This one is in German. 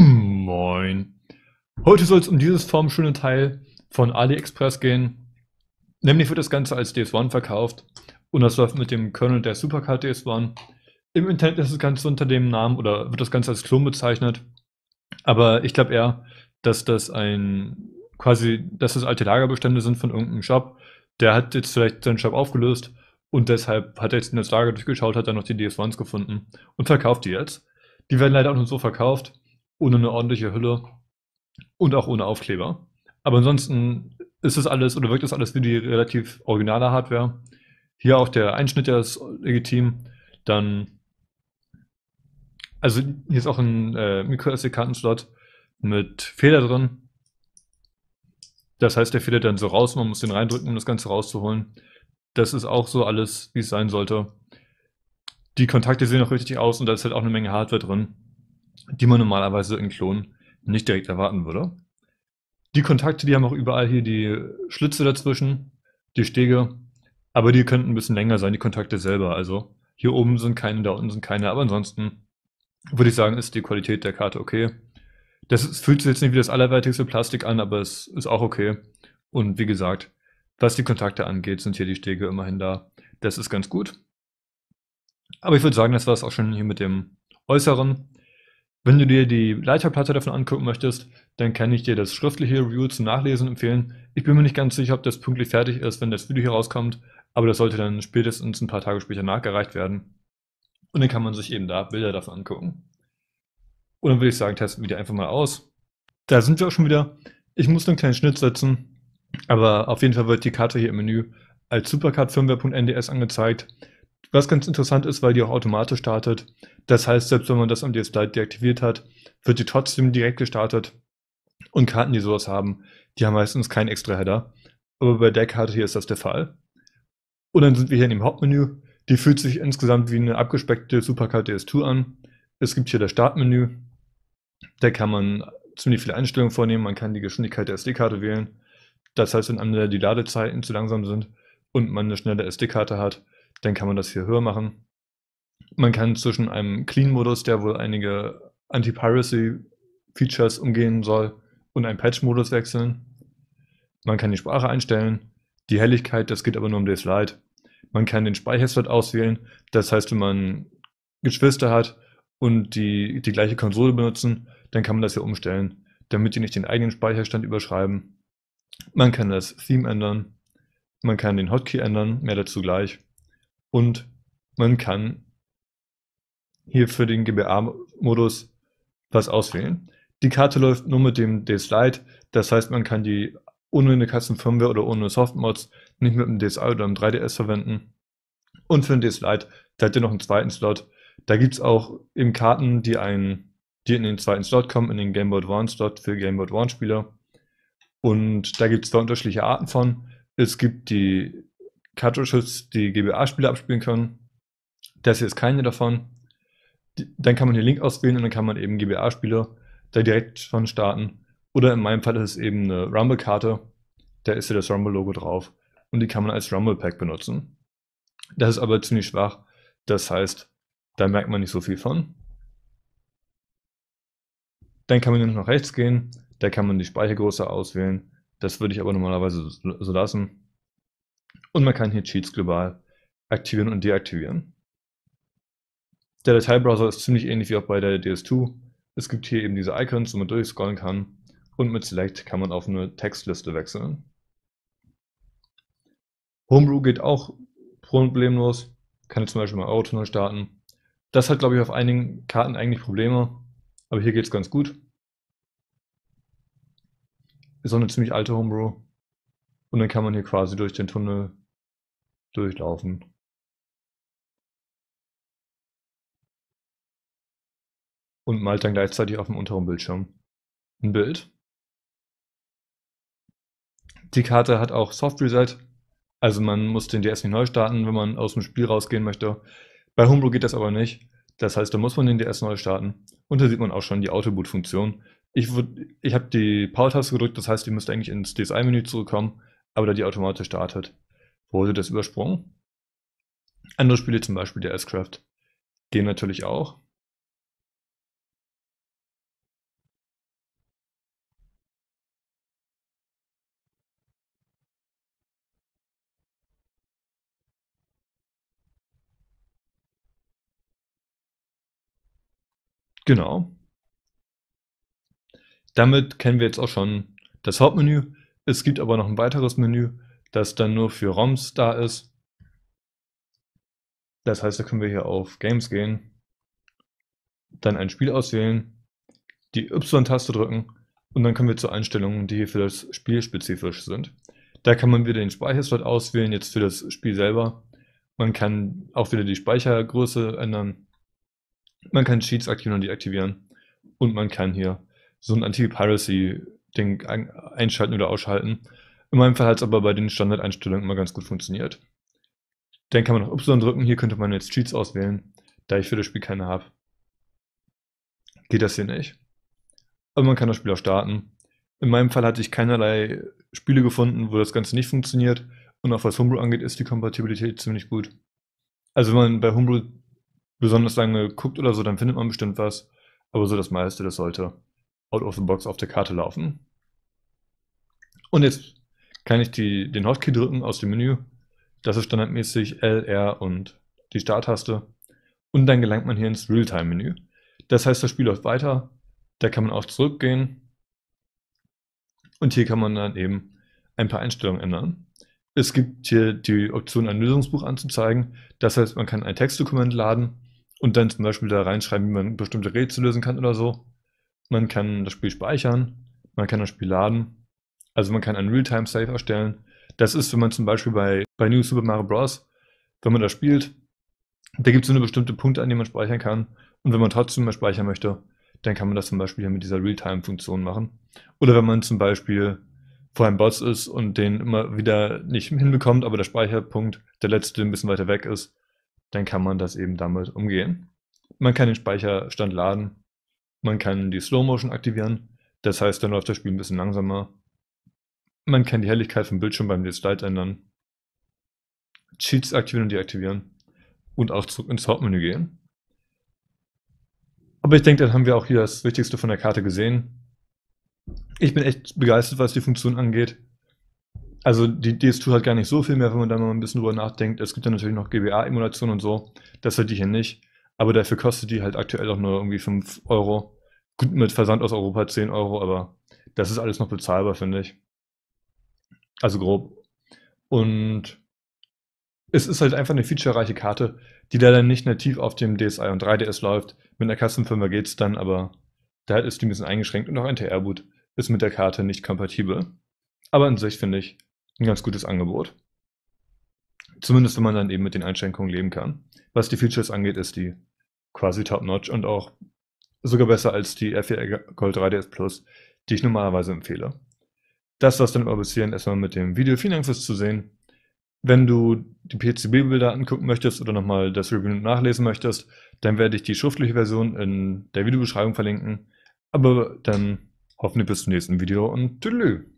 Moin. Heute soll es um dieses formschöne Teil von AliExpress gehen. Nämlich wird das Ganze als DS1 verkauft und das läuft mit dem Kernel der Supercard DS1. Im Internet ist das Ganze unter dem Namen oder wird das Ganze als Klon bezeichnet. Aber ich glaube eher, dass das ein quasi, dass das alte Lagerbestände sind von irgendeinem Shop. Der hat jetzt vielleicht seinen Shop aufgelöst und deshalb hat er jetzt in das Lager durchgeschaut, hat dann noch die DS1s gefunden und verkauft die jetzt. Die werden leider auch nur so verkauft ohne eine ordentliche Hülle und auch ohne Aufkleber. Aber ansonsten ist es alles oder wirkt das alles wie die relativ originale Hardware. Hier auch der Einschnitt, der ist legitim. Dann, also hier ist auch ein äh, sd kartenslot mit Fehler drin. Das heißt, der fährt dann so raus, man muss den reindrücken, um das Ganze rauszuholen. Das ist auch so alles, wie es sein sollte. Die Kontakte sehen auch richtig aus und da ist halt auch eine Menge Hardware drin die man normalerweise in Klonen nicht direkt erwarten würde. Die Kontakte, die haben auch überall hier die Schlitze dazwischen, die Stege, aber die könnten ein bisschen länger sein, die Kontakte selber. Also hier oben sind keine, da unten sind keine, aber ansonsten würde ich sagen, ist die Qualität der Karte okay. Das ist, fühlt sich jetzt nicht wie das allerwertigste Plastik an, aber es ist auch okay. Und wie gesagt, was die Kontakte angeht, sind hier die Stege immerhin da. Das ist ganz gut. Aber ich würde sagen, das war es auch schon hier mit dem Äußeren. Wenn du dir die Leiterplatte davon angucken möchtest, dann kann ich dir das schriftliche Review zum Nachlesen empfehlen. Ich bin mir nicht ganz sicher, ob das pünktlich fertig ist, wenn das Video hier rauskommt, aber das sollte dann spätestens ein paar Tage später nachgereicht werden. Und dann kann man sich eben da Bilder davon angucken. Und dann würde ich sagen, testen wir die einfach mal aus. Da sind wir auch schon wieder. Ich muss einen kleinen Schnitt setzen, aber auf jeden Fall wird die Karte hier im Menü als Supercard Firmware.nds angezeigt. Was ganz interessant ist, weil die auch automatisch startet. Das heißt, selbst wenn man das am Display deaktiviert hat, wird die trotzdem direkt gestartet. Und Karten, die sowas haben, die haben meistens keinen extra Header. Aber bei der Karte hier ist das der Fall. Und dann sind wir hier in dem Hauptmenü. Die fühlt sich insgesamt wie eine abgespeckte Supercard DS2 an. Es gibt hier das Startmenü. Da kann man ziemlich viele Einstellungen vornehmen. Man kann die Geschwindigkeit der SD-Karte wählen. Das heißt, wenn andere die Ladezeiten zu langsam sind und man eine schnelle SD-Karte hat, dann kann man das hier höher machen. Man kann zwischen einem Clean-Modus, der wohl einige Anti-Piracy-Features umgehen soll, und einem Patch-Modus wechseln. Man kann die Sprache einstellen, die Helligkeit, das geht aber nur um das Light. Man kann den Speicherslot auswählen, das heißt, wenn man Geschwister hat und die, die gleiche Konsole benutzen, dann kann man das hier umstellen, damit die nicht den eigenen Speicherstand überschreiben. Man kann das Theme ändern, man kann den Hotkey ändern, mehr dazu gleich. Und man kann hier für den GBA-Modus was auswählen. Die Karte läuft nur mit dem DSLite, das heißt, man kann die ohne eine Custom-Firmware oder ohne Softmods nicht mit dem DSi oder einem 3DS verwenden. Und für den DSLite, da habt ihr noch einen zweiten Slot. Da gibt es auch eben Karten, die, einen, die in den zweiten Slot kommen, in den Game Boy Advance Slot für Game Boy Advance Spieler. Und da gibt es zwei unterschiedliche Arten von. Es gibt die Cartridges, die GBA-Spiele abspielen können. Das hier ist keine davon. dann kann man hier Link auswählen und dann kann man eben GBA-Spiele da direkt von starten. Oder in meinem Fall ist es eben eine Rumble-Karte. Da ist ja das Rumble-Logo drauf. Und die kann man als Rumble-Pack benutzen. Das ist aber ziemlich schwach. Das heißt, da merkt man nicht so viel von. Dann kann man nämlich nach rechts gehen. Da kann man die Speichergröße auswählen. Das würde ich aber normalerweise so lassen. Und man kann hier Cheats global aktivieren und deaktivieren. Der Dateibrowser ist ziemlich ähnlich wie auch bei der DS2. Es gibt hier eben diese Icons, wo man durchscrollen kann und mit Select kann man auf eine Textliste wechseln. Homebrew geht auch problemlos, kann ich zum Beispiel mal Eurotunnel starten. Das hat glaube ich auf einigen Karten eigentlich Probleme, aber hier geht es ganz gut. Ist auch eine ziemlich alte Homebrew. Und dann kann man hier quasi durch den Tunnel durchlaufen. Und malt dann gleichzeitig auf dem unteren Bildschirm ein Bild. Die Karte hat auch Soft Reset, also man muss den DS nicht neu starten, wenn man aus dem Spiel rausgehen möchte. Bei Homebrew geht das aber nicht. Das heißt, da muss man den DS neu starten. Und da sieht man auch schon die Autoboot-Funktion. Ich, ich habe die Power-Taste gedrückt, das heißt, ihr müsst eigentlich ins DSI-Menü zurückkommen aber da die automatisch startet, wurde das übersprungen. Andere Spiele, zum Beispiel der S-Craft, gehen natürlich auch. Genau. Damit kennen wir jetzt auch schon das Hauptmenü. Es gibt aber noch ein weiteres Menü, das dann nur für ROMs da ist. Das heißt, da können wir hier auf Games gehen, dann ein Spiel auswählen, die Y-Taste drücken und dann können wir zu Einstellungen, die hier für das Spiel spezifisch sind. Da kann man wieder den Speicherslot auswählen, jetzt für das Spiel selber. Man kann auch wieder die Speichergröße ändern. Man kann Sheets aktivieren und deaktivieren. Und man kann hier so ein Anti-Piracy den einschalten oder ausschalten. In meinem Fall hat es aber bei den Standardeinstellungen immer ganz gut funktioniert. Dann kann man noch Y drücken, hier könnte man jetzt Cheats auswählen, da ich für das Spiel keine habe. Geht das hier nicht. Aber man kann das Spiel auch starten. In meinem Fall hatte ich keinerlei Spiele gefunden, wo das Ganze nicht funktioniert. Und auch was Homebrew angeht, ist die Kompatibilität ziemlich gut. Also wenn man bei Homebrew besonders lange guckt oder so, dann findet man bestimmt was. Aber so das meiste, das sollte out of the box auf der Karte laufen. Und jetzt kann ich die, den Hotkey drücken aus dem Menü. Das ist standardmäßig L, R und die Starttaste. Und dann gelangt man hier ins Realtime-Menü. Das heißt, das Spiel läuft weiter. Da kann man auch zurückgehen. Und hier kann man dann eben ein paar Einstellungen ändern. Es gibt hier die Option, ein Lösungsbuch anzuzeigen. Das heißt, man kann ein Textdokument laden und dann zum Beispiel da reinschreiben, wie man bestimmte Rätsel lösen kann oder so. Man kann das Spiel speichern, man kann das Spiel laden. Also man kann einen Realtime-Save erstellen. Das ist, wenn man zum Beispiel bei, bei New Super Mario Bros., wenn man das spielt, da gibt es nur bestimmte Punkte, an denen man speichern kann. Und wenn man trotzdem mal speichern möchte, dann kann man das zum Beispiel mit dieser Realtime-Funktion machen. Oder wenn man zum Beispiel vor einem Boss ist und den immer wieder nicht hinbekommt, aber der Speicherpunkt, der letzte, ein bisschen weiter weg ist, dann kann man das eben damit umgehen. Man kann den Speicherstand laden man kann die Slow Motion aktivieren, das heißt, dann läuft das Spiel ein bisschen langsamer. Man kann die Helligkeit vom Bildschirm beim Slide ändern. Cheats aktivieren und deaktivieren. Und auch zurück ins Hauptmenü gehen. Aber ich denke, dann haben wir auch hier das Wichtigste von der Karte gesehen. Ich bin echt begeistert, was die Funktion angeht. Also die DS2 hat gar nicht so viel mehr, wenn man da mal ein bisschen drüber nachdenkt. Es gibt dann natürlich noch GBA-Emulationen und so. Das hat die hier nicht. Aber dafür kostet die halt aktuell auch nur irgendwie 5 Euro. Gut, mit Versand aus Europa 10 Euro, aber das ist alles noch bezahlbar, finde ich. Also grob. Und es ist halt einfach eine featurereiche Karte, die da dann nicht nativ auf dem DSi und 3DS läuft. Mit einer Custom-Firma geht's dann, aber da ist die ein bisschen eingeschränkt und auch ein TR-Boot ist mit der Karte nicht kompatibel. Aber an sich finde ich ein ganz gutes Angebot. Zumindest, wenn man dann eben mit den Einschränkungen leben kann. Was die Features angeht, ist die quasi top-notch und auch sogar besser als die f 4 Gold 3DS Plus, die ich normalerweise empfehle. Das war's dann aber bis hierhin erstmal mit dem Video. Vielen Dank fürs Zusehen. Wenn du die PCB-Bilder angucken möchtest oder nochmal das Review nachlesen möchtest, dann werde ich die schriftliche Version in der Videobeschreibung verlinken. Aber dann hoffentlich bis zum nächsten Video und tschüss.